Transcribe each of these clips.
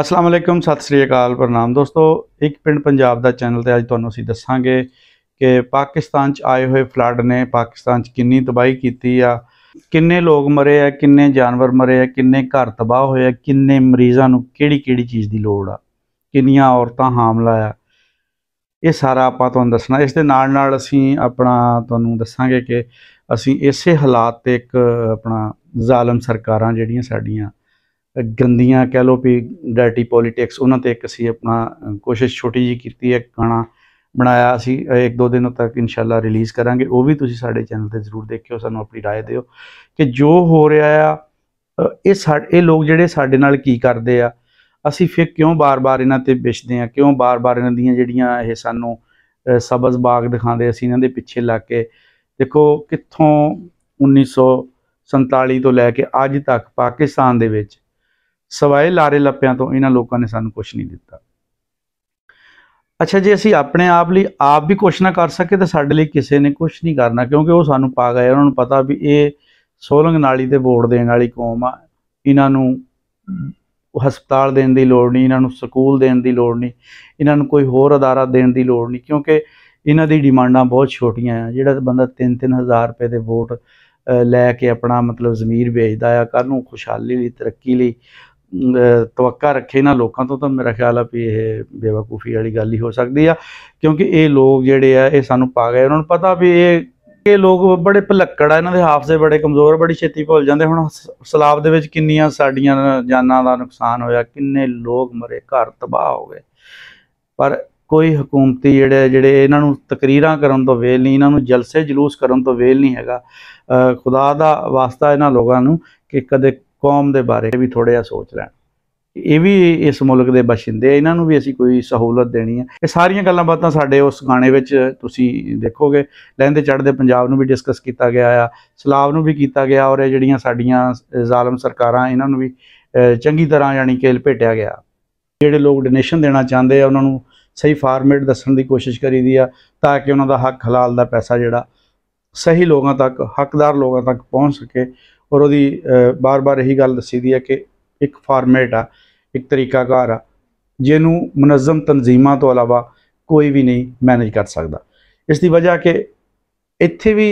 ਅਸਲਾਮ ਅਲੈਕਮ ਸਤਿ ਸ੍ਰੀ ਅਕਾਲ ਪ੍ਰਣਾਮ ਦੋਸਤੋ ਇੱਕ ਪਿੰਡ ਪੰਜਾਬ ਦਾ ਚੈਨਲ ਤੇ ਅੱਜ ਤੁਹਾਨੂੰ ਅਸੀਂ ਦੱਸਾਂਗੇ ਕਿ ਪਾਕਿਸਤਾਨ 'ਚ ਆਏ ਹੋਏ ਫਲੱਡ ਨੇ ਪਾਕਿਸਤਾਨ 'ਚ ਕਿੰਨੀ ਤਬਾਹੀ ਕੀਤੀ ਆ ਕਿੰਨੇ ਲੋਕ ਮਰੇ ਆ ਕਿੰਨੇ ਜਾਨਵਰ ਮਰੇ ਆ ਕਿੰਨੇ ਘਰ ਤਬਾਹ ਹੋਏ ਆ ਕਿੰਨੇ ਮਰੀਜ਼ਾਂ ਨੂੰ ਕਿਹੜੀ-ਕਿਹੜੀ ਚੀਜ਼ ਦੀ ਲੋੜ ਆ ਕਿੰਨੀਆਂ ਔਰਤਾਂ ਹਾਮਲਾ ਆ ਇਹ ਸਾਰਾ ਆਪਾਂ ਤੁਹਾਨੂੰ ਦੱਸਣਾ ਇਸ ਦੇ ਨਾਲ ਨਾਲ ਅਸੀਂ ਆਪਣਾ ਤੁਹਾਨੂੰ ਦੱਸਾਂਗੇ ਕਿ ਅਸੀਂ ਇਸੇ ਹਾਲਾਤ ਤੇ ਇੱਕ ਆਪਣਾ ਜ਼ਾਲਮ ਸਰਕਾਰਾਂ ਜਿਹੜੀਆਂ ਸਾਡੀਆਂ ਗੰਦੀਆਂ ਕਹਿ ਲੋ ਵੀ ਡਰਟੀ ਪੋਲਿਟਿਕਸ ਉਹਨਾਂ ਤੇ ਇੱਕ ਅਸੀਂ ਆਪਣਾ ਕੋਸ਼ਿਸ਼ ਛੋਟੀ ਜੀ ਕੀਤੀ ਹੈ ਗਾਣਾ ਬਣਾਇਆ ਅਸੀਂ ਇੱਕ ਦੋ ਦਿਨ ਤੱਕ ਇਨਸ਼ਾਅੱਲਾ ਰਿਲੀਜ਼ ਕਰਾਂਗੇ ਉਹ ਵੀ ਤੁਸੀਂ ਸਾਡੇ ਚੈਨਲ ਤੇ ਜ਼ਰੂਰ ਦੇਖਿਓ ਸਾਨੂੰ ਆਪਣੀ رائے ਦਿਓ ਕਿ ਜੋ ਹੋ ਰਿਹਾ ਆ ਇਹ ਸਾਡੇ ਇਹ ਲੋਕ ਜਿਹੜੇ ਸਾਡੇ ਨਾਲ ਕੀ ਕਰਦੇ ਆ ਅਸੀਂ ਫਿਰ ਕਿਉਂ ਬਾਰ-ਬਾਰ ਇਹਨਾਂ ਤੇ ਵਿਛਦੇ ਆ ਕਿਉਂ ਬਾਰ-ਬਾਰ ਇਹਨਾਂ ਦੀਆਂ ਜਿਹੜੀਆਂ ਇਹ ਸਾਨੂੰ ਸਬਜ਼ ਬਾਗ ਦਿਖਾਉਂਦੇ ਅਸੀਂ ਇਹਨਾਂ ਦੇ ਪਿੱਛੇ ਲੱਗ ਕੇ ਦੇਖੋ ਕਿੱਥੋਂ 1947 ਤੋਂ ਲੈ ਕੇ ਅੱਜ ਤੱਕ ਪਾਕਿਸਤਾਨ ਦੇ ਵਿੱਚ ਸਵਾਏ ਲਾਰੇ ਲੱਪਿਆਂ ਤੋਂ ਇਹਨਾਂ ਲੋਕਾਂ ਨੇ ਸਾਨੂੰ ਕੁਝ ਨਹੀਂ ਦਿੱਤਾ ਅੱਛਾ ਜੇ ਅਸੀਂ ਆਪਣੇ ਆਪ ਲਈ ਆਪ ਵੀ ਕੁਝ ਨਾ ਕਰ ਸਕੇ ਤਾਂ ਸਾਡੇ ਲਈ ਕਿਸੇ ਨੇ ਕੁਝ ਨਹੀਂ ਕਰਨਾ ਕਿਉਂਕਿ ਉਹ ਸਾਨੂੰ ਪਾ ਗਏ ਉਹਨਾਂ ਨੂੰ ਪਤਾ ਵੀ ਇਹ ਸੋਲੰਗ ਨਾਲੀ ਤੇ ਵੋਟ ਦੇਣ ਵਾਲੀ ਕੌਮ ਆ ਇਹਨਾਂ ਨੂੰ ਹਸਪਤਾਲ ਦੇਣ ਦੀ ਲੋੜ ਨਹੀਂ ਇਹਨਾਂ ਨੂੰ ਸਕੂਲ ਦੇਣ ਦੀ ਲੋੜ ਨਹੀਂ ਇਹਨਾਂ ਨੂੰ ਕੋਈ ਹੋਰ ਅਦਾਰਾ ਦੇਣ ਦੀ ਲੋੜ ਨਹੀਂ ਕਿਉਂਕਿ ਇਹਨਾਂ ਦੀ ਡਿਮਾਂਡਾਂ ਬਹੁਤ ਛੋਟੀਆਂ ਆ ਜਿਹੜਾ ਬੰਦਾ 3-3000 ਰੁਪਏ ਦੇ ਵੋਟ ਲੈ ਕੇ ਆਪਣਾ ਮਤਲਬ ਜ਼ਮੀਰ ਵੇਚਦਾ ਆ ਕੱਲ ਨੂੰ ਖੁਸ਼ਹਾਲੀ ਲਈ ਤਰੱਕੀ ਲਈ ਤਵੱਕਾ ਰੱਖੇ ਨਾ ਲੋਕਾਂ ਤੋਂ ਤਾਂ ਮੇਰਾ ਖਿਆਲ ਆ ਵੀ ਇਹ ਬੇਵਕੂਫੀ ਵਾਲੀ ਗੱਲ ਹੀ ਹੋ ਸਕਦੀ ਆ ਕਿਉਂਕਿ ਇਹ ਲੋਕ ਜਿਹੜੇ ਆ ਇਹ ਸਾਨੂੰ ਪਾ ਗਏ ਉਹਨਾਂ ਨੂੰ ਪਤਾ ਵੀ ਇਹ ਕਿ ਲੋਕ ਬੜੇ ਭਲੱਕੜ ਆ ਇਹਨਾਂ ਦੇ ਹਾਫਜ਼ੇ ਬੜੇ ਕਮਜ਼ੋਰ ਬੜੀ ਛੇਤੀ ਭੁੱਲ ਜਾਂਦੇ ਹੁਣ ਸਲਾਬ ਦੇ ਵਿੱਚ ਕਿੰਨੀਆਂ ਸਾਡੀਆਂ ਜਾਨਾਂ ਦਾ ਨੁਕਸਾਨ ਹੋਇਆ ਕਿੰਨੇ ਲੋਕ ਮਰੇ ਘਰ ਤਬਾਹ ਹੋ ਗਏ ਪਰ ਕੋਈ ਹਕੂਮਤੀ ਜਿਹੜੇ ਜਿਹੜੇ ਇਹਨਾਂ ਨੂੰ ਤਕਰੀਰਾਂ ਕਰਨ ਤੋਂ ਵੇਲ ਨਹੀਂ ਇਹਨਾਂ ਨੂੰ ਜਲਸੇ ਜਲੂਸ ਕਰਨ ਤੋਂ ਵੇਲ ਨਹੀਂ ਹੈਗਾ ਖੁਦਾ ਦਾ ਵਾਸਤਾ ਇਹਨਾਂ ਲੋਕਾਂ ਨੂੰ ਕਿ ਕਦੇ ਕੌਮ ਦੇ ਬਾਰੇ ਵੀ ਥੋੜਾ ਜਿਹਾ ਸੋਚ ਲੈਣ ਇਹ ਵੀ ਇਸ ਮੁਲਕ ਦੇ ਬਸ਼ਿੰਦੇ ਇਹਨਾਂ ਨੂੰ ਵੀ ਅਸੀਂ ਕੋਈ ਸਹੂਲਤ ਦੇਣੀ ਹੈ ਇਹ ਸਾਰੀਆਂ ਗੱਲਾਂ ਬਾਤਾਂ ਸਾਡੇ ਉਸ ਗਾਣੇ ਵਿੱਚ ਤੁਸੀਂ ਦੇਖੋਗੇ ਲਹਿੰਦੇ ਚੜ੍ਹਦੇ ਪੰਜਾਬ ਨੂੰ ਵੀ ਡਿਸਕਸ ਕੀਤਾ ਗਿਆ ਆ ਸਲਾਵ ਨੂੰ ਵੀ ਕੀਤਾ ਗਿਆ ਔਰ ਇਹ ਜਿਹੜੀਆਂ ਸਾਡੀਆਂ ਜ਼ਾਲਮ ਸਰਕਾਰਾਂ ਇਹਨਾਂ ਨੂੰ ਵੀ ਚੰਗੀ ਤਰ੍ਹਾਂ ਯਾਨੀ ਕਿ ਲਪੇਟਿਆ ਗਿਆ ਜਿਹੜੇ ਲੋਕ ਡੋਨੇਸ਼ਨ ਦੇਣਾ ਚਾਹੁੰਦੇ ਆ ਉਹਨਾਂ ਨੂੰ ਸਹੀ ਫਾਰਮੈਟ ਦੱਸਣ ਦੀ ਕੋਸ਼ਿਸ਼ ਕਰੀਦੀ ਆ ਤਾਂ ਕਿ ਉਹਨਾਂ ਦਾ ਹੱਕ ਹਲਾਲ ਦਾ ਪੈਸਾ ਜਿਹੜਾ ਸਹੀ ਲੋਕਾਂ ਤੱਕ ਹੱਕਦਾਰ ਲੋਕਾਂ ਤੱਕ ਪਹੁੰਚ ਸਕੇ ਔਰ ਉਹਦੀ ਬਾਰ-ਬਾਰ ਇਹੀ ਗੱਲ ਦੱਸੀ ਦੀ ਹੈ ਕਿ ਇੱਕ ਫਾਰਮੈਟ ਆ ਇੱਕ ਤਰੀਕਾਕਾਰ ਆ ਜਿਹਨੂੰ ਮਨਜ਼ਮ ਤਨਜ਼ੀਮਾਂ ਤੋਂ ਇਲਾਵਾ ਕੋਈ ਵੀ ਨਹੀਂ ਮੈਨੇਜ ਕਰ ਸਕਦਾ ਇਸ ਦੀ ਵਜ੍ਹਾ ਕਿ ਇੱਥੇ ਵੀ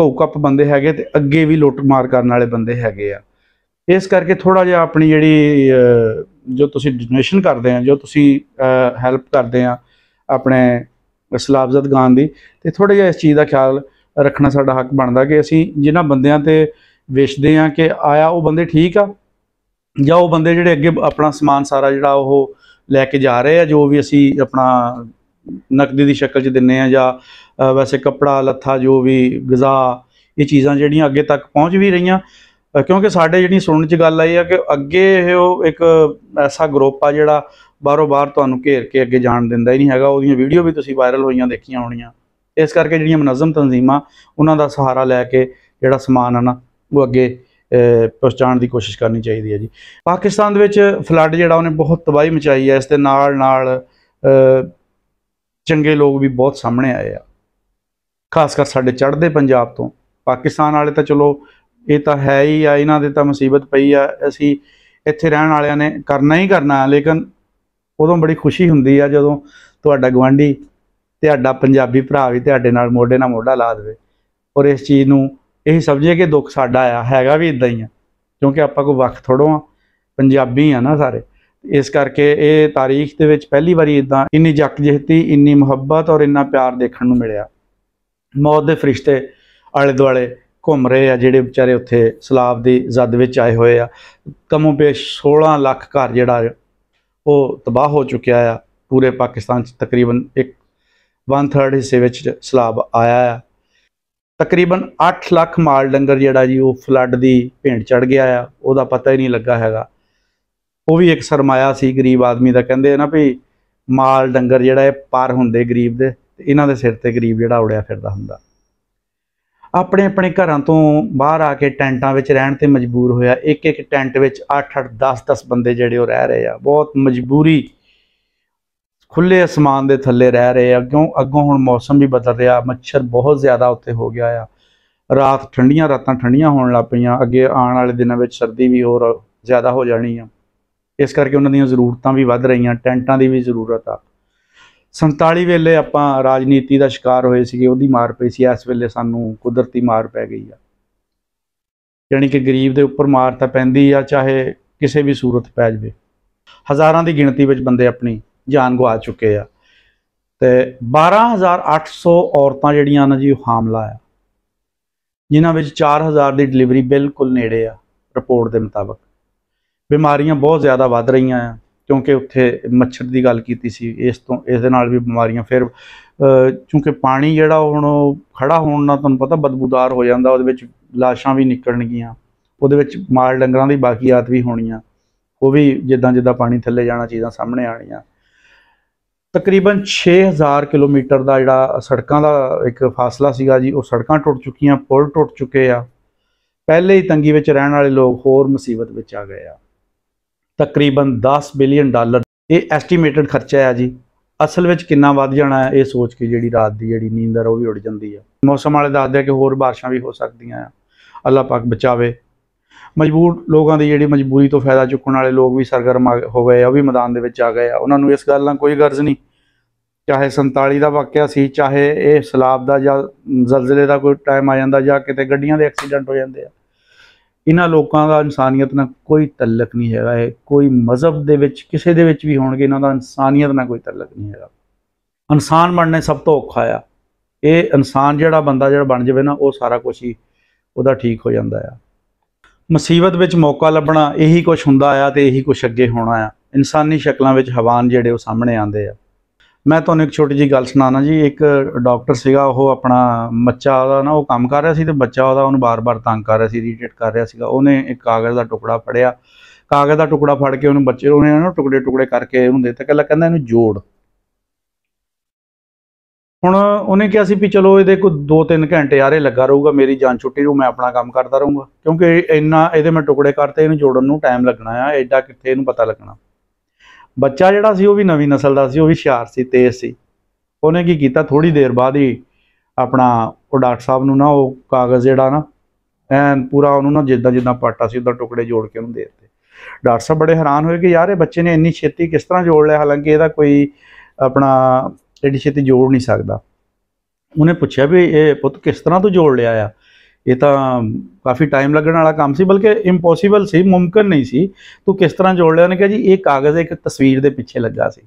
ਘਉ ਕੱਪ ਬੰਦੇ ਹੈਗੇ ਤੇ ਅੱਗੇ ਵੀ ਲੁੱਟ ਮਾਰ ਕਰਨ ਵਾਲੇ ਬੰਦੇ ਹੈਗੇ ਆ ਇਸ ਕਰਕੇ ਥੋੜਾ ਜਿਹਾ ਆਪਣੀ ਜਿਹੜੀ ਜੋ ਤੁਸੀਂ ਡੋਨੇਸ਼ਨ ਕਰਦੇ ਆ ਜੋ ਤੁਸੀਂ ਹੈਲਪ ਕਰਦੇ ਆ ਆਪਣੇ ਸਲਾਬਜ਼ਦ ਗਾਂ ਦੀ ਤੇ ਥੋੜਾ ਜਿਹਾ ਇਸ ਚੀਜ਼ ਦਾ ਖਿਆਲ ਰੱਖਣਾ ਸਾਡਾ ਹੱਕ ਬਣਦਾ ਕਿ ਅਸੀਂ ਜਿਨ੍ਹਾਂ ਬੰਦਿਆਂ ਤੇ ਵੇਚਦੇ ਆ ਕਿ ਆਇਆ ਉਹ ਬੰਦੇ ਠੀਕ ਆ ਜਾਂ ਉਹ ਬੰਦੇ ਜਿਹੜੇ ਅੱਗੇ ਆਪਣਾ ਸਮਾਨ ਸਾਰਾ ਜਿਹੜਾ ਉਹ ਲੈ ਕੇ ਜਾ ਰਹੇ ਆ ਜੋ ਵੀ ਅਸੀਂ ਆਪਣਾ ਨਕਦੀ ਦੀ ਸ਼ਕਲ 'ਚ ਦਿੰਨੇ ਆ ਜਾਂ ਵੈਸੇ ਕਪੜਾ ਲੱਥਾ ਜੋ ਵੀ ਗਜ਼ਾ ਇਹ ਚੀਜ਼ਾਂ ਜਿਹੜੀਆਂ ਅੱਗੇ ਤੱਕ ਪਹੁੰਚ ਵੀ ਰਹੀਆਂ ਕਿਉਂਕਿ ਸਾਡੇ ਜਿਹੜੀ ਸੁਣਨ 'ਚ ਗੱਲ ਆਈ ਆ ਕਿ ਅੱਗੇ ਇਹ ਉਹ ਇੱਕ ਐਸਾ ਗਰੁੱਪ ਆ ਜਿਹੜਾ ਬਾਰੋ ਬਾਰ ਤੁਹਾਨੂੰ ਘੇਰ ਕੇ ਅੱਗੇ ਜਾਣ ਦਿੰਦਾ ਹੀ ਨਹੀਂ ਹੈਗਾ ਉਹਦੀਆਂ ਵੀਡੀਓ ਵੀ ਤੁਸੀਂ ਵਾਇਰਲ ਹੋਈਆਂ ਦੇਖੀਆਂ ਹੋਣੀਆਂ ਇਸ ਕਰਕੇ ਜਿਹੜੀਆਂ ਮਨਜ਼ਮ ਤਨਜ਼ੀਮਾਂ ਉਹਨਾਂ ਦਾ ਸਹਾਰਾ ਲੈ ਕੇ ਜਿਹੜਾ ਸਮਾਨ ਆ ਨਾ ਉਹ ਅੱਗੇ ਪਹੁੰਚਾਉਣ ਦੀ ਕੋਸ਼ਿਸ਼ ਕਰਨੀ ਚਾਹੀਦੀ ਹੈ ਜੀ ਪਾਕਿਸਤਾਨ ਦੇ ਵਿੱਚ ਫਲੱਡ ਜਿਹੜਾ ਉਹਨੇ ਬਹੁਤ ਤਬਾਹੀ ਮਚਾਈ ਹੈ ਇਸ ਦੇ ਨਾਲ ਨਾਲ ਚੰਗੇ ਲੋਕ ਵੀ ਬਹੁਤ ਸਾਹਮਣੇ ਆਏ ਆ ਖਾਸ ਕਰ ਸਾਡੇ ਚੜ੍ਹਦੇ ਪੰਜਾਬ ਤੋਂ ਪਾਕਿਸਤਾਨ ਵਾਲੇ ਤਾਂ ਚਲੋ ਇਹ ਤਾਂ ਹੈ ਹੀ ਆ ਇਹਨਾਂ ਦੇ ਤਾਂ ਮੁਸੀਬਤ ਪਈ ਆ ਅਸੀਂ ਇੱਥੇ ਰਹਿਣ ਵਾਲਿਆਂ ਨੇ ਕਰਨਾ ਹੀ ਕਰਨਾ ਲੇਕਿਨ ਉਦੋਂ ਬੜੀ ਖੁਸ਼ੀ ਹੁੰਦੀ ਆ ਜਦੋਂ ਤੁਹਾਡਾ ਗਵਾਂਢੀ ਤੁਹਾਡਾ ਪੰਜਾਬੀ ਭਰਾ ਵੀ ਤੁਹਾਡੇ ਨਾਲ ਮੋਢੇ ਨਾਲ ਮੋਢਾ ਲਾ ਦੇਵੇ ਔਰ ਇਸ ਚੀਜ਼ ਨੂੰ ਇਹ ਸਮਝੀਏ ਕਿ ਦੁੱਖ ਸਾਡਾ ਆ ਹੈਗਾ ਵੀ ਇਦਾਂ ਹੀ ਆ ਕਿਉਂਕਿ ਆਪਾਂ ਕੋਈ ਵਕਤ ਥੋੜੋ ਆ ਪੰਜਾਬੀ ਆ ਨਾ ਸਾਰੇ ਇਸ ਕਰਕੇ ਇਹ ਤਾਰੀਖ ਦੇ ਵਿੱਚ ਪਹਿਲੀ ਵਾਰੀ ਇਦਾਂ ਇੰਨੀ ਜੱਕ ਜੱਕਜਹਿਤੀ ਇੰਨੀ ਮੁਹੱਬਤ ਔਰ ਇੰਨਾ ਪਿਆਰ ਦੇਖਣ ਨੂੰ ਮਿਲਿਆ ਮੌਤ ਦੇ ਫਰਿਸ਼ਤੇ ਆਲੇ ਦੁਆਲੇ ਘੁੰਮ ਰਹੇ ਆ ਜਿਹੜੇ ਵਿਚਾਰੇ ਉੱਥੇ ਸਲਾਬ ਦੀ ਜ਼ਦ ਵਿੱਚ ਆਏ ਹੋਏ ਆ ਕਮੋਂ ਬੇ 16 ਲੱਖ ਘਰ ਜਿਹੜਾ ਉਹ ਤਬਾਹ ਹੋ ਚੁੱਕਿਆ ਆ ਪੂਰੇ ਪਾਕਿਸਤਾਨ 'ਚ ਤਕਰੀਬਨ 1/3 ਹਿੱਸੇ ਵਿੱਚ ਸਲਾਬ ਆਇਆ ਆ ਤਕਰੀਬਨ 8 ਲੱਖ ਮਾਲ ਡੰਗਰ ਜਿਹੜਾ ਜੀ ਉਹ ਫਲੱਡ ਦੀ ਭੇਂਟ ਚੜ ਗਿਆ ਆ ਉਹਦਾ ਪਤਾ ਹੀ ਨਹੀਂ ਲੱਗਾ ਹੈਗਾ ਉਹ ਵੀ ਇੱਕ ਸਰਮਾਇਆ ਸੀ ਗਰੀਬ ਆਦਮੀ ਦਾ ਕਹਿੰਦੇ ਆ ਨਾ ਵੀ ਮਾਲ ਡੰਗਰ ਜਿਹੜਾ ਇਹ ਪਾਰ ਹੁੰਦੇ ਗਰੀਬ ਦੇ ਤੇ ਇਹਨਾਂ ਦੇ ਸਿਰ ਤੇ ਗਰੀਬ ਜਿਹੜਾ ਉੜਿਆ ਫਿਰਦਾ ਹੁੰਦਾ ਆਪਣੇ ਆਪਣੇ ਘਰਾਂ ਤੋਂ ਬਾਹਰ ਆ ਕੇ ਟੈਂਟਾਂ ਵਿੱਚ ਰਹਿਣ ਤੇ ਮਜਬੂਰ ਹੋਇਆ ਇੱਕ ਇੱਕ ਟੈਂਟ ਵਿੱਚ 8 8 10 10 ਬੰਦੇ ਜਿਹੜੇ ਉਹ ਰਹਿ ਰਹੇ ਆ ਬਹੁਤ ਮਜਬੂਰੀ ਖੁੱਲੇ ਅਸਮਾਨ ਦੇ ਥੱਲੇ ਰਹਿ ਰਹੇ ਆ ਕਿਉਂ ਅੱਗੋਂ ਹੁਣ ਮੌਸਮ ਵੀ ਬਦਲ ਰਿਹਾ ਮੱਛਰ ਬਹੁਤ ਜ਼ਿਆਦਾ ਉੱਤੇ ਹੋ ਗਿਆ ਆ ਰਾਤ ਠੰਡੀਆਂ ਰਾਤਾਂ ਠੰਡੀਆਂ ਹੋਣ ਲੱਗ ਪਈਆਂ ਅੱਗੇ ਆਉਣ ਵਾਲੇ ਦਿਨਾਂ ਵਿੱਚ ਸਰਦੀ ਵੀ ਹੋਰ ਜ਼ਿਆਦਾ ਹੋ ਜਾਣੀ ਆ ਇਸ ਕਰਕੇ ਉਹਨਾਂ ਦੀਆਂ ਜ਼ਰੂਰਤਾਂ ਵੀ ਵੱਧ ਰਹੀਆਂ ਟੈਂਟਾਂ ਦੀ ਵੀ ਜ਼ਰੂਰਤ ਆ 47 ਵੇਲੇ ਆਪਾਂ ਰਾਜਨੀਤੀ ਦਾ ਸ਼ਿਕਾਰ ਹੋਏ ਸੀਗੇ ਉਹਦੀ ਮਾਰ ਪਈ ਸੀ ਇਸ ਵੇਲੇ ਸਾਨੂੰ ਕੁਦਰਤੀ ਮਾਰ ਪੈ ਗਈ ਆ ਯਾਨੀ ਕਿ ਗਰੀਬ ਦੇ ਉੱਪਰ ਮਾਰ ਤਾਂ ਪੈਂਦੀ ਆ ਚਾਹੇ ਕਿਸੇ ਵੀ ਸੂਰਤ ਪੈ ਜਵੇ ਹਜ਼ਾਰਾਂ ਦੀ ਗਿਣਤੀ ਵਿੱਚ ਬੰਦੇ ਆਪਣੀ ਜਾਨ ਗਵਾ ਚੁੱਕੇ ਆ ਤੇ 12800 ਔਰਤਾਂ ਜਿਹੜੀਆਂ ਨਾ ਜੀ ਉਹ ਹਾਮਲਾ ਆ ਜਿਨ੍ਹਾਂ ਵਿੱਚ 4000 ਦੀ ਡਿਲੀਵਰੀ ਬਿਲਕੁਲ ਨੇੜੇ ਆ ਰਿਪੋਰਟ ਦੇ ਮੁਤਾਬਕ ਬਿਮਾਰੀਆਂ ਬਹੁਤ ਜ਼ਿਆਦਾ ਵੱਧ ਰਹੀਆਂ ਆ ਕਿਉਂਕਿ ਉੱਥੇ ਮੱਛਰ ਦੀ ਗੱਲ ਕੀਤੀ ਸੀ ਇਸ ਤੋਂ ਇਸ ਦੇ ਨਾਲ ਵੀ ਬਿਮਾਰੀਆਂ ਫਿਰ ਕਿਉਂਕਿ ਪਾਣੀ ਜਿਹੜਾ ਹੁਣ ਖੜਾ ਹੋਣ ਨਾਲ ਤੁਹਾਨੂੰ ਪਤਾ ਬਦਬੂਦਾਰ ਹੋ ਜਾਂਦਾ ਉਹਦੇ ਵਿੱਚ ਲਾਸ਼ਾਂ ਵੀ ਨਿਕਲਣਗੀਆਂ ਉਹਦੇ ਵਿੱਚ ਮਾਲ ਡੰਗਰਾਂ ਦੀ ਬਾਕੀਆਤ ਵੀ ਹੋਣੀਆਂ ਉਹ ਵੀ ਜਿੱਦਾਂ ਜਿੱਦਾਂ ਪਾਣੀ ਥੱਲੇ ਜਾਣਾ ਚੀਜ਼ਾਂ ਸਾਹਮਣੇ ਆਣੀਆਂ ਤਕਰੀਬਨ 6000 ਕਿਲੋਮੀਟਰ ਦਾ ਜਿਹੜਾ ਸੜਕਾਂ ਦਾ ਇੱਕ ਫਾਸਲਾ ਸੀਗਾ ਜੀ ਉਹ ਸੜਕਾਂ ਟੁੱਟ ਚੁੱਕੀਆਂ ਪੁਲ ਟੁੱਟ ਚੁੱਕੇ ਆ ਪਹਿਲੇ ਹੀ ਤੰਗੀ ਵਿੱਚ ਰਹਿਣ ਵਾਲੇ ਲੋਕ ਹੋਰ ਮੁਸੀਬਤ ਵਿੱਚ ਆ ਗਏ ਆ ਤਕਰੀਬਨ 10 ਬਿਲੀਅਨ ਡਾਲਰ ਇਹ ਐਸਟੀਮੇਟਡ ਖਰਚਾ ਆ ਜੀ ਅਸਲ ਵਿੱਚ ਕਿੰਨਾ ਵੱਧ ਜਾਣਾ ਹੈ ਇਹ ਸੋਚ ਕੇ ਜਿਹੜੀ ਰਾਤ ਦੀ ਜਿਹੜੀ ਨੀਂਦ ਆ ਉਹ ਵੀ ਉੱਡ ਜਾਂਦੀ ਆ ਮੌਸਮ ਵਾਲੇ ਦੱਸਦੇ ਆ ਕਿ ਹੋਰ ਬਾਰਿਸ਼ਾਂ ਵੀ ਹੋ ਸਕਦੀਆਂ ਆ ਅੱਲਾਹ ਪਾਕ ਬਚਾਵੇ ਮਜਬੂਰ ਲੋਕਾਂ ਦੀ ਜਿਹੜੀ ਮਜਬੂਰੀ ਤੋਂ ਫਾਇਦਾ ਚੁੱਕਣ ਵਾਲੇ ਲੋਕ ਵੀ ਸਰਗਰਮ ਹੋ ਗਏ ਆ ਉਹ ਵੀ ਮੈਦਾਨ ਦੇ ਵਿੱਚ ਆ ਗਏ ਆ ਉਹਨਾਂ ਨੂੰ ਇਸ ਗੱਲ ਨਾਲ ਕੋਈ ਗਰਜ਼ ਨਹੀਂ ਚਾਹੇ 47 ਦਾ ਵਾਕਿਆ ਸੀ ਚਾਹੇ ਇਹ ਸਲਾਬ ਦਾ ਜਾਂ ਜ਼ਲਜ਼ਲੇ ਦਾ ਕੋਈ ਟਾਈਮ ਆ ਜਾਂਦਾ ਜਾਂ ਕਿਤੇ ਗੱਡੀਆਂ ਦੇ ਐਕਸੀਡੈਂਟ ਹੋ ਜਾਂਦੇ ਆ ਇਹਨਾਂ ਲੋਕਾਂ ਦਾ ਇਨਸਾਨੀਅਤ ਨਾਲ ਕੋਈ ਤਲਕ ਨਹੀਂ ਹੈਗਾ ਇਹ ਕੋਈ ਮਜ਼ਹਬ ਦੇ ਵਿੱਚ ਕਿਸੇ ਦੇ ਵਿੱਚ ਵੀ ਹੋਣਗੇ ਇਹਨਾਂ ਦਾ ਇਨਸਾਨੀਅਤ ਨਾਲ ਕੋਈ ਤਲਕ ਨਹੀਂ ਹੈਗਾ ਇਨਸਾਨ ਬਣਨੇ ਸਭ ਤੋਂ ਔਖਾ ਆ ਇਹ ਇਨਸਾਨ ਜਿਹੜਾ ਬੰਦਾ ਜਿਹੜਾ ਬਣ ਜਾਵੇ ਨਾ ਉਹ ਸਾਰਾ ਕੁਝ ਹੀ ਉਹਦਾ ਠੀਕ ਹੋ ਜਾਂਦਾ ਆ ਮੁਸੀਬਤ ਵਿੱਚ ਮੌਕਾ ਲੱਭਣਾ ਇਹੀ ਕੁਝ ਹੁੰਦਾ ਆ ਤੇ ਇਹੀ ਕੁਝ ਅੱਗੇ ਹੋਣਾ ਆ ਇਨਸਾਨੀ ਸ਼ਕਲਾਂ ਵਿੱਚ ਹਵਾਨ ਜਿਹੜੇ ਉਹ ਸਾਹਮਣੇ ਆਉਂਦੇ ਆ ਮੈਂ ਤੁਹਾਨੂੰ ਇੱਕ ਛੋਟੀ ਜੀ ਗੱਲ ਸੁਣਾਣਾ ਜੀ ਇੱਕ ਡਾਕਟਰ ਸੀਗਾ ਉਹ ਆਪਣਾ ਮੱਚਾ ਉਹਦਾ ਨਾ ਉਹ ਕੰਮ ਕਰ ਰਿਹਾ ਸੀ ਤੇ ਬੱਚਾ ਉਹਦਾ ਉਹਨੂੰ ਬਾਰ-ਬਾਰ ਤੰਗ ਕਰ ਰਿਹਾ ਸੀ ਇਰੀਟੇਟ ਕਰ ਰਿਹਾ ਸੀਗਾ ਉਹਨੇ ਇੱਕ ਕਾਗਜ਼ ਦਾ ਟੁਕੜਾ ਫੜਿਆ ਕਾਗਜ਼ ਦਾ ਟੁਕੜਾ ਫੜ ਕੇ ਉਹਨੂੰ ਬੱਚੇ ਉਹਨੇ ਨਾ ਟੁਕੜੇ-ਟੁਕੜੇ ਕਰਕੇ ਉਹਨੂੰ ਦਿੱਤਾ ਕਹਿੰਦਾ ਇਹਨੂੰ ਜੋੜ ਹੁਣ ਉਹਨੇ ਕਿਹਾ ਸੀ ਵੀ ਚਲੋ ਇਹਦੇ ਕੋਈ 2-3 ਘੰਟੇ ਆਰੇ ਲੱਗਾ ਰਹੂਗਾ ਮੇਰੀ ਜਾਨ ਛੁੱਟੀ ਨੂੰ ਮੈਂ ਆਪਣਾ ਕੰਮ ਕਰਦਾ ਰਹੂੰਗਾ ਕਿਉਂਕਿ ਇੰਨਾ ਇਹਦੇ ਮੈਂ ਟੁਕੜੇ ਕਰਤੇ ਇਹਨੂੰ ਜੋੜਨ ਨੂੰ ਟਾਈਮ ਲੱਗਣਾ ਆ ਐਡਾ ਕਿੱਥੇ ਇਹਨੂੰ ਪਤਾ ਲੱਗਣਾ ਬੱਚਾ ਜਿਹੜਾ ਸੀ ਉਹ ਵੀ ਨਵੀਂ ਨਸਲ ਦਾ ਸੀ ਉਹ ਵੀ ਹਿਆਰ ਸੀ ਤੇਜ਼ ਸੀ ਉਹਨੇ ਕੀ ਕੀਤਾ ਥੋੜੀ ਦੇਰ ਬਾਅਦ ਹੀ ਆਪਣਾ ਉਹ ਡਾਕਟਰ ਸਾਹਿਬ ਨੂੰ ਨਾ ਉਹ ਕਾਗਜ਼ ਜਿਹੜਾ ਨਾ ਐਨ ਪੂਰਾ ਉਹਨੂੰ ਨਾ ਜਿੱਦਾਂ ਜਿੱਦਾਂ ਪਾਟਾ ਸੀ ਉਦਾਂ ਟੁਕੜੇ ਜੋੜ ਕੇ ਉਹਨੂੰ ਦੇ ਦਿੱਤੇ ਡਾਕਟਰ ਸਾਹਿਬ ਬੜੇ ਹੈਰਾਨ ਹੋਏ ਕਿ ਯਾਰ ਇਹ ਬੱਚੇ ਨੇ ਇੰਨੀ ਛੇਤੀ ਕਿਸ ਤਰ੍ਹਾਂ ਜੋੜ ਲਿਆ ਹਾਲਾਂਕਿ ਇਹਦਾ ਕੋਈ ਆਪਣਾ ਐਡੀ ਛੇਤੀ ਜੋੜ ਨਹੀਂ ਸਕਦਾ ਉਹਨੇ ਪੁੱਛਿਆ ਵੀ ਇਹ ਪੁੱਤ ਕਿਸ ਤਰ੍ਹਾਂ ਤੂੰ ਜੋੜ ਲਿਆ ਆ ਇਹ ਤਾਂ ਕਾਫੀ ਟਾਈਮ ਲੱਗਣ ਵਾਲਾ ਕੰਮ ਸੀ ਬਲਕਿ ਇੰਪੋਸੀਬਲ ਸੀ ਮੁਮਕਨ ਨਹੀਂ ਸੀ ਤੂੰ ਕਿਸ ਤਰ੍ਹਾਂ ਜੋੜ ਲਿਆ ਉਹਨੇ ਕਿਹਾ ਜੀ ਇਹ ਕਾਗਜ਼ ਇੱਕ ਤਸਵੀਰ ਦੇ ਪਿੱਛੇ ਲੱਗਾ ਸੀ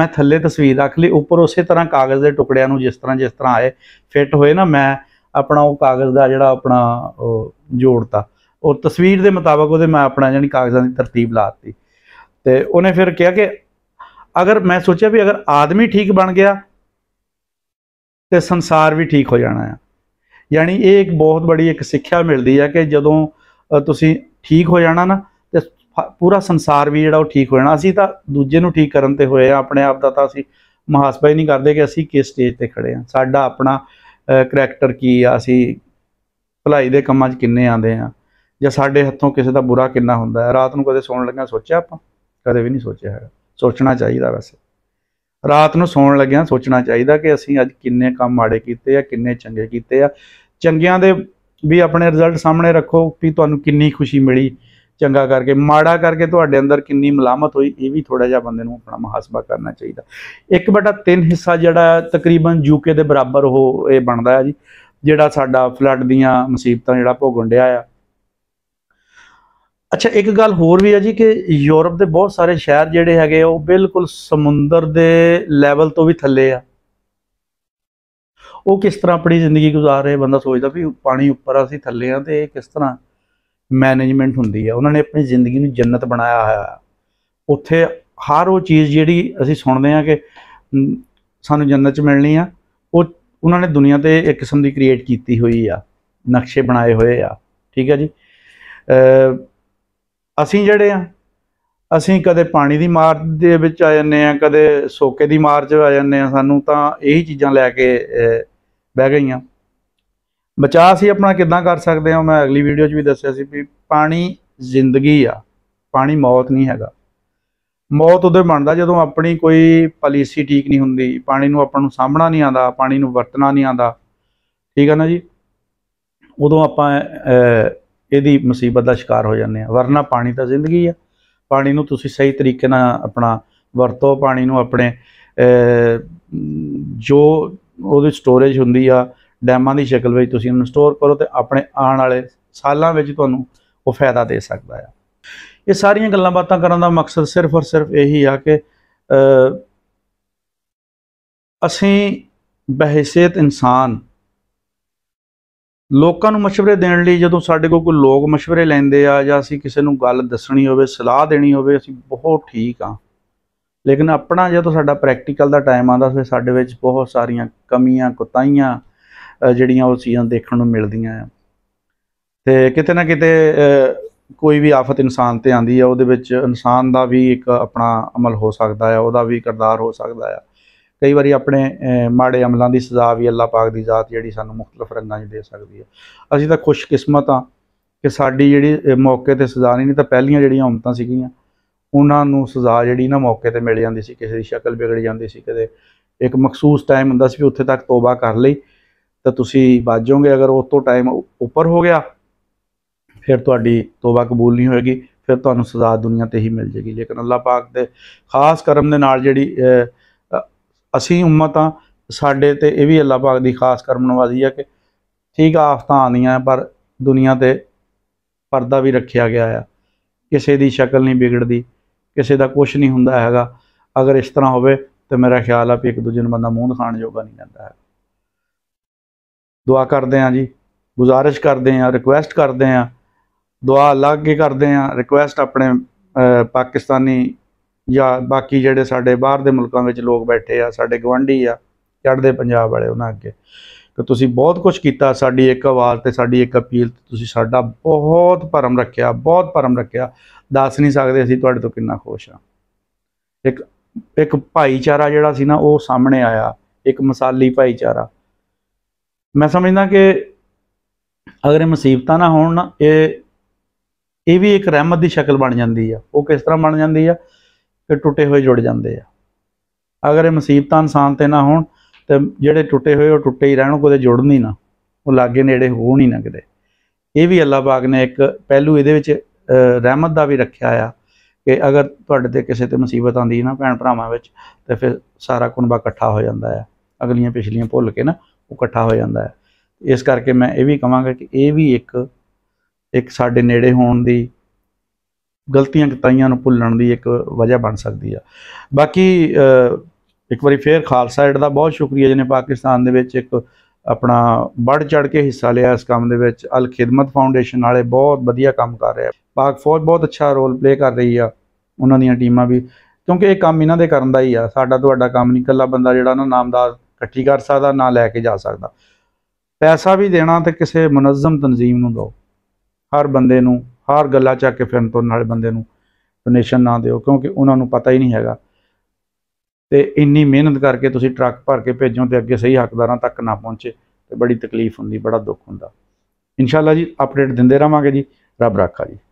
ਮੈਂ ਥੱਲੇ ਤਸਵੀਰ ਰੱਖ ਲਈ ਉੱਪਰ ਉਸੇ ਤਰ੍ਹਾਂ ਕਾਗਜ਼ ਦੇ ਟੁਕੜਿਆਂ ਨੂੰ ਜਿਸ ਤਰ੍ਹਾਂ ਜਿਸ ਤਰ੍ਹਾਂ ਆਏ ਫਿੱਟ ਹੋਏ ਨਾ ਮੈਂ ਆਪਣਾ ਉਹ ਕਾਗਜ਼ ਦਾ ਜਿਹੜਾ ਆਪਣਾ ਜੋੜਤਾ ਔਰ ਤਸਵੀਰ ਦੇ ਮੁਤਾਬਕ ਉਹਦੇ ਮੈਂ ਆਪਣਾ ਜਾਨੀ ਕਾਗਜ਼ਾਂ ਦੀ ਤਰਤੀਬ ਲਾਤੀ ਤੇ ਉਹਨੇ ਫਿਰ ਕਿਹਾ ਕਿ ਅਗਰ ਮੈਂ ਸੋਚਿਆ ਵੀ ਅਗਰ ਆਦਮੀ ਠੀਕ ਬਣ ਗਿਆ ਤੇ ਸੰਸਾਰ ਵੀ ਠੀਕ ਹੋ ਜਾਣਾ ਹੈ ਯਾਨੀ ਇਹ ਇੱਕ ਬਹੁਤ ਬੜੀ ਇੱਕ ਸਿੱਖਿਆ ਮਿਲਦੀ ਹੈ ਕਿ ਜਦੋਂ ਤੁਸੀਂ ਠੀਕ ਹੋ ਜਾਣਾ ਨਾ ਤੇ ਪੂਰਾ ਸੰਸਾਰ ਵੀ ਜਿਹੜਾ ਉਹ ਠੀਕ ਹੋ ਜਾਣਾ ਅਸੀਂ ਤਾਂ ਦੂਜੇ ਨੂੰ ਠੀਕ ਕਰਨ ਤੇ ਹੋਏ ਆ ਆਪਣੇ ਆਪ ਦਾ ਤਾਂ ਅਸੀਂ ਮਹਾਸਭਾ ਹੀ ਨਹੀਂ ਕਰਦੇ ਕਿ ਅਸੀਂ ਕਿਸ ਸਟੇਜ ਤੇ ਖੜੇ ਆ ਸਾਡਾ ਆਪਣਾ ਕਰੈਕਟਰ ਕੀ ਆ ਅਸੀਂ ਭਲਾਈ ਦੇ ਕੰਮਾਂ 'ਚ ਕਿੰਨੇ ਆਂਦੇ ਆ ਜਾਂ ਸਾਡੇ ਹੱਥੋਂ ਕਿਸੇ ਦਾ ਬੁਰਾ ਕਿੰਨਾ ਹੁੰਦਾ ਹੈ ਰਾਤ ਨੂੰ ਕਦੇ ਸੌਣ ਲੱਗਾ ਸੋਚਿਆ ਆਪਾਂ ਕਦੇ ਵੀ ਨਹੀਂ ਸੋਚਿਆ ਹੈਗਾ ਸੋਚਣਾ ਚਾਹੀਦਾ ਵੈਸੇ ਰਾਤ ਨੂੰ ਸੌਣ ਲੱਗਿਆਂ ਸੋਚਣਾ ਚਾਹੀਦਾ ਕਿ ਅਸੀਂ ਅੱਜ ਕਿੰਨੇ ਕੰਮ ਮਾੜੇ ਕੀਤੇ ਆ ਕਿੰਨੇ ਚੰਗੇ ਕੀਤੇ ਆ ਚੰਗਿਆਂ ਦੇ ਵੀ ਆਪਣੇ ਰਿਜ਼ਲਟ ਸਾਹਮਣੇ ਰੱਖੋ ਵੀ ਤੁਹਾਨੂੰ ਕਿੰਨੀ ਖੁਸ਼ੀ ਮਿਲੀ ਚੰਗਾ ਕਰਕੇ ਮਾੜਾ ਕਰਕੇ ਤੁਹਾਡੇ ਅੰਦਰ ਕਿੰਨੀ ਮਲਾਮਤ ਹੋਈ ਇਹ ਵੀ ਥੋੜਾ ਜਿਹਾ ਬੰਦੇ ਨੂੰ ਆਪਣਾ ਮਹਾਸਬਾ ਕਰਨਾ ਚਾਹੀਦਾ 1/3 ਹਿੱਸਾ ਜਿਹੜਾ ਤਕਰੀਬਨ ਯੂਕੇ ਦੇ ਬਰਾਬਰ ਉਹ ਇਹ ਬਣਦਾ ਹੈ ਜੀ ਜਿਹੜਾ ਸਾਡਾ ਫਲੱਡ ਦੀਆਂ ਮੁਸੀਬਤਾਂ ਜਿਹੜਾ ਭੋਗਣ ਡਿਆ ਆ ਅੱਛਾ ਇੱਕ ਗੱਲ ਹੋਰ ਵੀ ਹੈ ਜੀ ਕਿ ਯੂਰਪ ਦੇ ਬਹੁਤ ਸਾਰੇ ਸ਼ਹਿਰ ਜਿਹੜੇ ਹੈਗੇ ਉਹ ਬਿਲਕੁਲ ਸਮੁੰਦਰ ਦੇ ਲੈਵਲ ਤੋਂ ਵੀ ਥੱਲੇ ਆ ਉਹ ਕਿਸ ਤਰ੍ਹਾਂ ਆਪਣੀ ਜ਼ਿੰਦਗੀ گزار ਰਹੇ ਬੰਦਾ ਸੋਚਦਾ ਵੀ ਪਾਣੀ ਉੱਪਰ ਅਸੀਂ ਥੱਲੇ ਆ ਤੇ ਇਹ ਕਿਸ ਤਰ੍ਹਾਂ ਮੈਨੇਜਮੈਂਟ ਹੁੰਦੀ ਆ ਉਹਨਾਂ ਨੇ ਆਪਣੀ ਜ਼ਿੰਦਗੀ ਨੂੰ ਜੰਨਤ ਬਣਾਇਆ ਹੋਇਆ ਉੱਥੇ ਹਰ ਉਹ ਚੀਜ਼ ਜਿਹੜੀ ਅਸੀਂ ਸੁਣਦੇ ਆ ਕਿ ਸਾਨੂੰ ਜੰਨਤ 'ਚ ਮਿਲਣੀ ਆ ਉਹ ਉਹਨਾਂ ਨੇ ਦੁਨੀਆ ਤੇ ਇੱਕ ਕਿਸਮ ਦੀ ਕ੍ਰੀਏਟ ਕੀਤੀ ਹੋਈ ਆ ਨਕਸ਼ੇ ਬਣਾਏ ਹੋਏ ਆ ਠੀਕ ਆ ਜੀ ਅਸੀਂ ਜਿਹੜੇ ਆ ਅਸੀਂ ਕਦੇ ਪਾਣੀ ਦੀ ਮਾਰ ਦੇ ਵਿੱਚ ਆ ਜਾਂਦੇ ਆ ਕਦੇ ਸੋਕੇ ਦੀ ਮਾਰ 'ਚ ਆ ਜਾਂਦੇ ਆ ਸਾਨੂੰ ਤਾਂ ਇਹੀ ਚੀਜ਼ਾਂ ਲੈ ਕੇ ਬਹਿ ਗਈਆਂ ਬਚਾਅ ਅਸੀਂ ਆਪਣਾ ਕਿੱਦਾਂ ਕਰ ਸਕਦੇ ਆ ਮੈਂ ਅਗਲੀ ਵੀਡੀਓ 'ਚ ਵੀ ਦੱਸਿਆ ਸੀ ਵੀ ਪਾਣੀ ਜ਼ਿੰਦਗੀ ਆ ਪਾਣੀ ਮੌਤ ਨਹੀਂ ਹੈਗਾ ਮੌਤ ਉਹਦੇ ਬਣਦਾ ਜਦੋਂ ਆਪਣੀ ਕੋਈ ਪਾਲਿਸੀ ਠੀਕ ਨਹੀਂ ਹੁੰਦੀ ਪਾਣੀ ਨੂੰ ਆਪਾਂ ਨੂੰ ਸਾਹਮਣਾ ਨਹੀਂ ਆਂਦਾ ਪਾਣੀ ਨੂੰ ਵਰਤਣਾ ਨਹੀਂ ਆਂਦਾ ਠੀਕ ਹੈ ਨਾ ਜੀ ਉਦੋਂ ਆਪਾਂ ਇਹਦੀ ਮੁਸੀਬਤ ਦਾ ਸ਼ਿਕਾਰ ਹੋ ਜਾਂਦੇ ਆ ਵਰਨਾ ਪਾਣੀ ਤਾਂ ਜ਼ਿੰਦਗੀ ਆ ਪਾਣੀ ਨੂੰ ਤੁਸੀਂ ਸਹੀ ਤਰੀਕੇ ਨਾਲ ਆਪਣਾ ਵਰਤੋ ਪਾਣੀ ਨੂੰ ਆਪਣੇ ਜੋ ਉਹਦੀ ਸਟੋਰੇਜ ਹੁੰਦੀ ਆ ਡੈਮਾਂ ਦੀ ਸ਼ਕਲ ਵਿੱਚ ਤੁਸੀਂ ਉਹਨੂੰ ਸਟੋਰ ਕਰੋ ਤੇ ਆਪਣੇ ਆਉਣ ਵਾਲੇ ਸਾਲਾਂ ਵਿੱਚ ਤੁਹਾਨੂੰ ਉਹ ਫਾਇਦਾ ਦੇ ਸਕਦਾ ਆ ਇਹ ਸਾਰੀਆਂ ਗੱਲਾਂ ਬਾਤਾਂ ਕਰਨ ਦਾ ਮਕਸਦ ਸਿਰਫ ਔਰ ਸਿਰਫ ਇਹੀ ਆ ਕਿ ਅਸੀਂ ਬਹਿਸੇਤ ਇਨਸਾਨ ਲੋਕਾਂ ਨੂੰ مشਵਰੇ ਦੇਣ ਲਈ ਜਦੋਂ ਸਾਡੇ ਕੋਲ ਕੋਈ ਲੋਕ مشਵਰੇ ਲੈਂਦੇ ਆ ਜਾਂ ਅਸੀਂ ਕਿਸੇ ਨੂੰ ਗੱਲ ਦੱਸਣੀ ਹੋਵੇ ਸਲਾਹ ਦੇਣੀ ਹੋਵੇ ਅਸੀਂ ਬਹੁਤ ਠੀਕ ਆ ਲੇਕਿਨ ਆਪਣਾ ਜਦੋਂ ਸਾਡਾ ਪ੍ਰੈਕਟੀਕਲ ਦਾ ਟਾਈਮ ਆਉਂਦਾ ਫਿਰ ਸਾਡੇ ਵਿੱਚ ਬਹੁਤ ਸਾਰੀਆਂ ਕਮੀਆਂ ਕੁਤਾਈਆਂ ਜਿਹੜੀਆਂ ਉਹ ਚੀਜ਼ਾਂ ਦੇਖਣ ਨੂੰ ਮਿਲਦੀਆਂ ਆ ਤੇ ਕਿਤੇ ਨਾ ਕਿਤੇ ਕੋਈ ਵੀ ਆਫਤ ਇਨਸਾਨ ਤੇ ਆਂਦੀ ਆ ਉਹਦੇ ਵਿੱਚ ਇਨਸਾਨ ਦਾ ਵੀ ਇੱਕ ਆਪਣਾ ਅਮਲ ਹੋ ਸਕਦਾ ਆ ਉਹਦਾ ਵੀ ਕਰਦਾਰ ਹੋ ਸਕਦਾ ਆ ਕਈ ਵਾਰੀ ਆਪਣੇ ਮਾੜੇ ਅਮਲਾਂ ਦੀ ਸਜ਼ਾ ਵੀ ਅੱਲਾਹ ਪਾਕ ਦੀ ਜ਼ਾਤ ਜਿਹੜੀ ਸਾਨੂੰ ਮੁxtਲਫ ਰੰਗਾਂ 'ਚ ਦੇ ਸਕਦੀ ਹੈ ਅਸੀਂ ਤਾਂ ਖੁਸ਼ਕਿਸਮਤ ਆ ਕਿ ਸਾਡੀ ਜਿਹੜੀ ਮੌਕੇ ਤੇ ਸਜ਼ਾ ਨਹੀਂ ਤਾਂ ਪਹਿਲੀਆਂ ਜਿਹੜੀਆਂ ਹਮਤਾਂ ਸੀਗੀਆਂ ਉਹਨਾਂ ਨੂੰ ਸਜ਼ਾ ਜਿਹੜੀ ਨਾ ਮੌਕੇ ਤੇ ਮਿਲ ਜਾਂਦੀ ਸੀ ਕਿਸੇ ਦੀ ਸ਼ਕਲ ਵਿਗੜ ਜਾਂਦੀ ਸੀ ਕਦੇ ਇੱਕ ਮਖਸੂਸ ਟਾਈਮ ਹੁੰਦਾ ਸੀ ਵੀ ਉੱਥੇ ਤੱਕ ਤੋਬਾ ਕਰ ਲਈ ਤਾਂ ਤੁਸੀਂ ਬਾਜੋਗੇ ਅਗਰ ਉਸ ਤੋਂ ਟਾਈਮ ਉੱਪਰ ਹੋ ਗਿਆ ਫਿਰ ਤੁਹਾਡੀ ਤੋਬਾ ਕਬੂਲ ਨਹੀਂ ਹੋਏਗੀ ਫਿਰ ਤੁਹਾਨੂੰ ਸਜ਼ਾ ਦੁਨੀਆ ਤੇ ਹੀ ਮਿਲ ਜੇਗੀ ਲੇਕਿਨ ਅੱਲਾਹ ਪਾਕ ਦੇ ਖਾਸ ਕਰਮ ਦੇ ਨਾਲ ਜਿਹੜੀ ਅਸੀਂ ਆ ਸਾਡੇ ਤੇ ਇਹ ਵੀ ਅੱਲਾਹ ਪਾਕ ਦੀ ਖਾਸ ਕਰਮਨਵਾਜ਼ੀ ਆ ਕਿ ਠੀਕ ਆਫਤਾਂ ਆਉਂਦੀਆਂ ਪਰ ਦੁਨੀਆ ਤੇ ਪਰਦਾ ਵੀ ਰੱਖਿਆ ਗਿਆ ਆ ਕਿਸੇ ਦੀ ਸ਼ਕਲ ਨਹੀਂ ਵਿਗੜਦੀ ਕਿਸੇ ਦਾ ਕੁਝ ਨਹੀਂ ਹੁੰਦਾ ਹੈਗਾ ਅਗਰ ਇਸ ਤਰ੍ਹਾਂ ਹੋਵੇ ਤੇ ਮੇਰਾ ਖਿਆਲ ਆ ਵੀ ਇੱਕ ਦੂਜੇ ਨੂੰ ਬੰਦਾ ਮੂੰਹ ਦਿਖਾਣ ਜੋਗਾ ਨਹੀਂ ਰਹਿੰਦਾ ਹੈ ਦੁਆ ਕਰਦੇ ਆਂ ਜੀ ਗੁਜ਼ਾਰਿਸ਼ ਕਰਦੇ ਆਂ ਰਿਕੁਐਸਟ ਕਰਦੇ ਆਂ ਦੁਆ ਲੱਗ ਕੇ ਕਰਦੇ ਆਂ ਰਿਕੁਐਸਟ ਆਪਣੇ ਪਾਕਿਸਤਾਨੀ ਜਾਂ ਬਾਕੀ ਜਿਹੜੇ ਸਾਡੇ ਬਾਹਰ ਦੇ ਮੁਲਕਾਂ ਵਿੱਚ ਲੋਕ ਬੈਠੇ ਆ ਸਾਡੇ ਗਵਾਂਢੀ ਆ ਚੜ੍ਹਦੇ ਪੰਜਾਬ ਵਾਲੇ ਉਹਨਾਂ ਅੱਗੇ ਕਿ ਤੁਸੀਂ ਬਹੁਤ ਕੁਝ ਕੀਤਾ ਸਾਡੀ ਇੱਕ ਆਵਾਜ਼ ਤੇ ਸਾਡੀ ਇੱਕ ਅਪੀਲ ਤੇ ਤੁਸੀਂ ਸਾਡਾ ਬਹੁਤ ਭਰਮ ਰੱਖਿਆ ਬਹੁਤ ਭਰਮ ਰੱਖਿਆ ਦੱਸ ਨਹੀਂ ਸਕਦੇ ਅਸੀਂ ਤੁਹਾਡੇ ਤੋਂ ਕਿੰਨਾ ਖੁਸ਼ ਆ ਇੱਕ ਇੱਕ ਭਾਈਚਾਰਾ ਜਿਹੜਾ ਸੀ ਨਾ ਉਹ ਸਾਹਮਣੇ ਆਇਆ ਇੱਕ ਮਸਾਲੀ ਭਾਈਚਾਰਾ ਮੈਂ ਸਮਝਦਾ ਕਿ ਅਗਰ ਇਹ ਮੁਸੀਬਤਾਂ ਨਾ ਹੋਣ ਨਾ ਇਹ ਇਹ ਵੀ ਇੱਕ ਰਹਿਮਤ ਦੀ ਸ਼ਕਲ ਬਣ ਜਾਂਦੀ ਆ ਉਹ ਕਿਸ ਤਰ੍ਹਾਂ ਬਣ ਜਾਂਦੀ ਆ ਤੇ ਟੁੱਟੇ ਹੋਏ ਜੁੜ ਜਾਂਦੇ ਆ ਅਗਰ ਇਹ ਮੁਸੀਬਤਾਂ ਇਨਸਾਨ ਤੇ ਨਾ ਹੋਣ ਤੇ ਜਿਹੜੇ ਟੁੱਟੇ ਹੋਏ ਉਹ ਟੁੱਟੇ ਹੀ ਰਹਿਣ ਕੋਦੇ ਜੁੜਨ ਹੀ ਨਾ ਉਹ ਲਾਗੇ ਨੇੜੇ ਹੋਣ ਹੀ ਨਾ ਕਿਤੇ ਇਹ ਵੀ ਅੱਲਾਹ ਬਾਗ ਨੇ ਇੱਕ ਪਹਿਲੂ ਇਹਦੇ ਵਿੱਚ ਰਹਿਮਤ ਦਾ ਵੀ ਰੱਖਿਆ ਆ ਕਿ ਅਗਰ ਤੁਹਾਡੇ ਤੇ ਕਿਸੇ ਤੇ ਮੁਸੀਬਤ ਆਂਦੀ ਨਾ ਭੈਣ ਭਰਾਵਾਂ ਵਿੱਚ ਤੇ ਫਿਰ ਸਾਰਾ ਕੁਨਬਾ ਇਕੱਠਾ ਹੋ ਜਾਂਦਾ ਹੈ ਅਗਲੀਆਂ ਪਿਛਲੀਆਂ ਭੁੱਲ ਕੇ ਨਾ ਉਹ ਇਕੱਠਾ ਹੋ ਜਾਂਦਾ ਹੈ ਇਸ ਕਰਕੇ ਮੈਂ ਇਹ ਵੀ ਕਹਾਂਗਾ ਕਿ ਇਹ ਵੀ ਇੱਕ ਇੱਕ ਸਾਡੇ ਨੇੜੇ ਹੋਣ ਦੀ ਗਲਤੀਆਂ ਕੀਤੀਆਂ ਨੂੰ ਭੁੱਲਣ ਦੀ ਇੱਕ ਵਜ੍ਹਾ ਬਣ ਸਕਦੀ ਆ ਬਾਕੀ ਇੱਕ ਵਾਰੀ ਫੇਰ ਖਾਲਸਾ ਏਡ ਦਾ ਬਹੁਤ ਸ਼ੁਕਰੀਆ ਜਿਹਨੇ ਪਾਕਿਸਤਾਨ ਦੇ ਵਿੱਚ ਇੱਕ ਆਪਣਾ ਵੱਡ ਚੜ ਕੇ ਹਿੱਸਾ ਲਿਆ ਇਸ ਕੰਮ ਦੇ ਵਿੱਚ ਅਲ ਖਿਦਮਤ ਫਾਊਂਡੇਸ਼ਨ ਵਾਲੇ ਬਹੁਤ ਵਧੀਆ ਕੰਮ ਕਰ ਰਹੇ ਆ ਪਾਕ ਫੌਜ ਬਹੁਤ ਅੱਛਾ ਰੋਲ ਪਲੇ ਕਰ ਰਹੀ ਆ ਉਹਨਾਂ ਦੀਆਂ ਟੀਮਾਂ ਵੀ ਕਿਉਂਕਿ ਇਹ ਕੰਮ ਇਹਨਾਂ ਦੇ ਕਰਨ ਦਾ ਹੀ ਆ ਸਾਡਾ ਤੁਹਾਡਾ ਕੰਮ ਨਹੀਂ ਇਕੱਲਾ ਬੰਦਾ ਜਿਹੜਾ ਨਾ ਨਾਮਦਾਰ ਇਕੱਠੀ ਕਰ ਸਕਦਾ ਨਾ ਲੈ ਕੇ ਜਾ ਸਕਦਾ ਪੈਸਾ ਵੀ ਦੇਣਾ ਤੇ ਕਿਸੇ ਮਨਜ਼ਮ ਤਨਜ਼ੀਮ ਨੂੰ ਦਿਓ ਹਰ ਬੰਦੇ ਨੂੰ ਹਰ ਗੱਲਾਂ ਚੱਕ ਕੇ ਫਿਰਨ ਤੋਂ ਨਾਲੇ ਬੰਦੇ ਨੂੰ ਡੋਨੇਸ਼ਨ ਨਾ ਦਿਓ ਕਿਉਂਕਿ ਉਹਨਾਂ ਨੂੰ ਪਤਾ ਹੀ ਨਹੀਂ ਹੈਗਾ ਤੇ ਇੰਨੀ ਮਿਹਨਤ ਕਰਕੇ ਤੁਸੀਂ ਟਰੱਕ ਭਰ ਕੇ ਭੇਜੋ ਤੇ ਅੱਗੇ ਸਹੀ ਹੱਕਦਾਰਾਂ ਤੱਕ ਨਾ ਪਹੁੰਚੇ ਤੇ ਬੜੀ ਤਕਲੀਫ ਹੁੰਦੀ ਬੜਾ ਦੁੱਖ ਹੁੰਦਾ ਇਨਸ਼ਾਅੱਲਾ ਜੀ ਅਪਡੇਟ ਦਿੰਦੇ ਰਹਾਂਗੇ ਜੀ ਰੱਬ ਰਾਖਾ ਜੀ